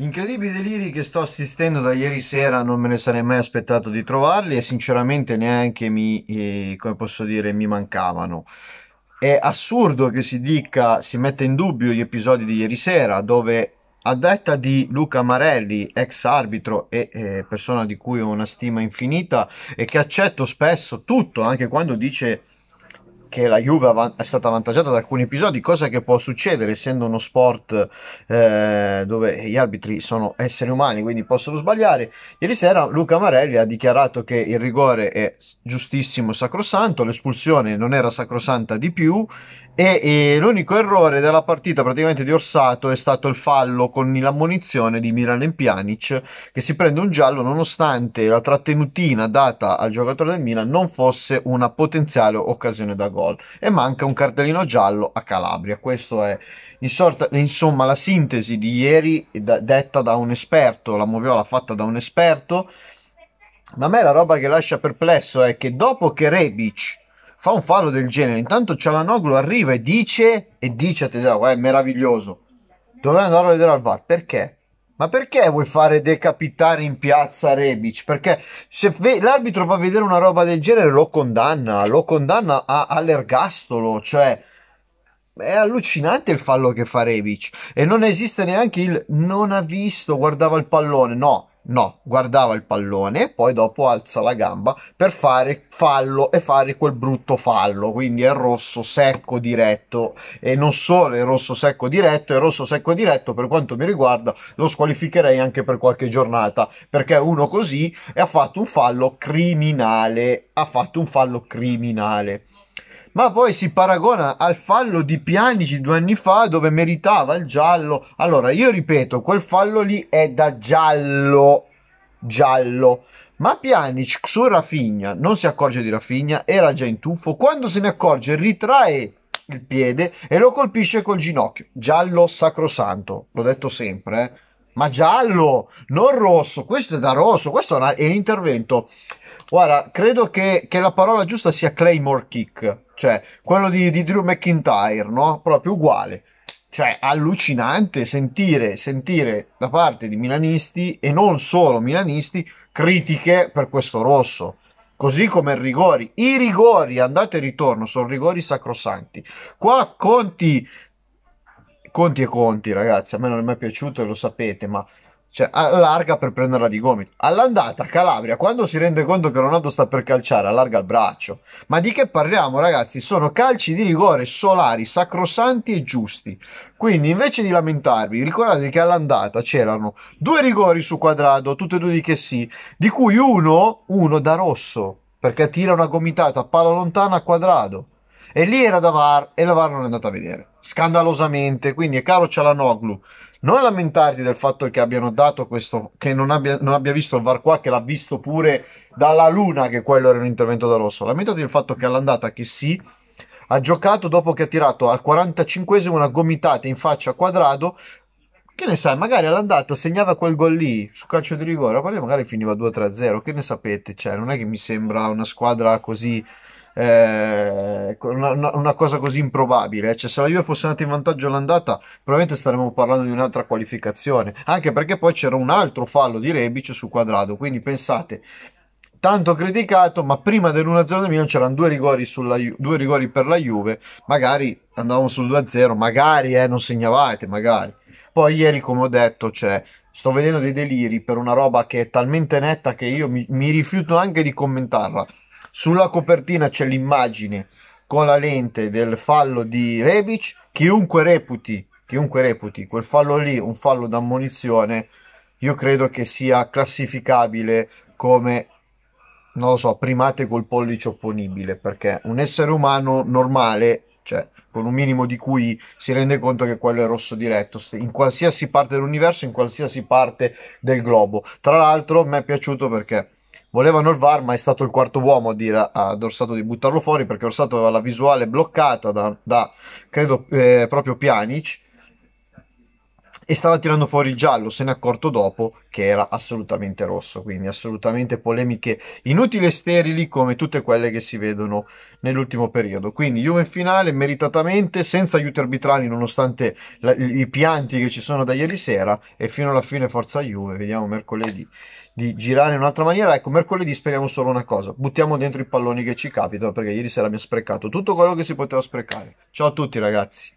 Incredibili deliri che sto assistendo da ieri sera, non me ne sarei mai aspettato di trovarli e sinceramente neanche mi, eh, come posso dire, mi mancavano. È assurdo che si dica, si metta in dubbio gli episodi di ieri sera, dove a detta di Luca Marelli, ex arbitro e eh, persona di cui ho una stima infinita e che accetto spesso tutto, anche quando dice che la Juve è stata avvantaggiata da alcuni episodi, cosa che può succedere essendo uno sport eh, dove gli arbitri sono esseri umani, quindi possono sbagliare. Ieri sera Luca Marelli ha dichiarato che il rigore è giustissimo, sacrosanto, l'espulsione non era sacrosanta di più e, e l'unico errore della partita praticamente di Orsato è stato il fallo con l'ammonizione di Miralem Pjanic che si prende un giallo nonostante la trattenutina data al giocatore del Milan non fosse una potenziale occasione da gol gol e manca un cartellino giallo a Calabria. Questo è in sorta, insomma la sintesi di ieri da, detta da un esperto, la moviola fatta da un esperto. Ma a me la roba che lascia perplesso è che dopo che Rebic fa un fallo del genere, intanto Cialanoglu arriva e dice, e dice a Teseo, è eh, meraviglioso, doveva andare a vedere al VAR, perché? Ma perché vuoi fare decapitare in piazza Rebic? Perché se l'arbitro fa vedere una roba del genere lo condanna, lo condanna all'ergastolo, cioè è allucinante il fallo che fa Rebic e non esiste neanche il non ha visto, guardava il pallone, no, No, guardava il pallone e poi dopo alza la gamba per fare fallo e fare quel brutto fallo. Quindi è rosso secco diretto e non solo è rosso secco diretto, è rosso secco diretto per quanto mi riguarda lo squalificherei anche per qualche giornata perché uno così ha fatto un fallo criminale. Ha fatto un fallo criminale ma poi si paragona al fallo di Pianici due anni fa dove meritava il giallo. Allora, io ripeto, quel fallo lì è da giallo, giallo. Ma Pianic su Rafinha non si accorge di Rafinha, era già in tuffo. Quando se ne accorge, ritrae il piede e lo colpisce col ginocchio. Giallo sacrosanto, l'ho detto sempre, eh. Ma giallo, non rosso, questo è da rosso, questo è un intervento. Guarda, credo che, che la parola giusta sia Claymore Kick cioè, quello di, di Drew McIntyre, no? Proprio uguale cioè allucinante sentire, sentire, da parte di milanisti e non solo milanisti critiche per questo rosso. Così come i rigori. I rigori, andate e ritorno, sono rigori sacrosanti. Qua Conti, Conti e Conti ragazzi, a me non è mai piaciuto e lo sapete, ma cioè allarga per prenderla di gomito. All'andata Calabria, quando si rende conto che Ronaldo sta per calciare, allarga il braccio. Ma di che parliamo, ragazzi? Sono calci di rigore solari, sacrosanti e giusti. Quindi invece di lamentarvi, ricordate che all'andata c'erano due rigori su quadrato, tutti e due di che sì, di cui uno, uno da rosso, perché tira una gomitata a palla lontana a quadrato. E lì era da VAR e la VAR non è andata a vedere. Scandalosamente, quindi è caro Cialanoglu non lamentarti del fatto che abbiano dato questo, che non abbia, non abbia visto il VAR qua, che l'ha visto pure dalla Luna, che quello era un intervento da rosso. Lamentati del fatto che all'andata che sì, ha giocato dopo che ha tirato al 45esimo una gomitata in faccia a quadrado. Che ne sai, magari all'andata segnava quel gol lì su calcio di rigore, magari finiva 2-3-0, che ne sapete, cioè non è che mi sembra una squadra così eh, una, una, cosa così improbabile. Eh. Cioè, se la Juve fosse andata in vantaggio all'andata, probabilmente staremmo parlando di un'altra qualificazione. Anche perché poi c'era un altro fallo di Rebic su quadrato. Quindi pensate, tanto criticato, ma prima dell'1-0 del Milan c'erano due rigori, sulla, due rigori, per la Juve, magari andavamo sul 2-0, magari eh, non segnavate, magari. Poi ieri, come ho detto, cioè, sto vedendo dei deliri per una roba che è talmente netta che io mi, mi rifiuto anche di commentarla. Sulla copertina c'è l'immagine con la lente del fallo di Rebic. Chiunque reputi, chiunque reputi quel fallo lì un fallo d'ammonizione, io credo che sia classificabile come non lo so, primate col pollice opponibile, perché un essere umano normale, cioè con un minimo di cui si rende conto che quello è rosso diretto, in qualsiasi parte dell'universo, in qualsiasi parte del globo. Tra l'altro mi è piaciuto perché volevano il VAR, ma è stato il quarto uomo a dire ad Orsato di buttarlo fuori perché Orsato aveva la visuale bloccata da, da credo, eh, proprio Pjanic e stava tirando fuori il giallo, se n'è accorto dopo che era assolutamente rosso, quindi assolutamente polemiche inutili e sterili come tutte quelle che si vedono nell'ultimo periodo. Quindi Juve in finale meritatamente, senza aiuti arbitrali nonostante la, i pianti che ci sono da ieri sera e fino alla fine forza Juve, vediamo mercoledì di girare in un'altra maniera. Ecco, mercoledì speriamo solo una cosa, buttiamo dentro i palloni che ci capitano perché ieri sera abbiamo sprecato tutto quello che si poteva sprecare. Ciao a tutti ragazzi.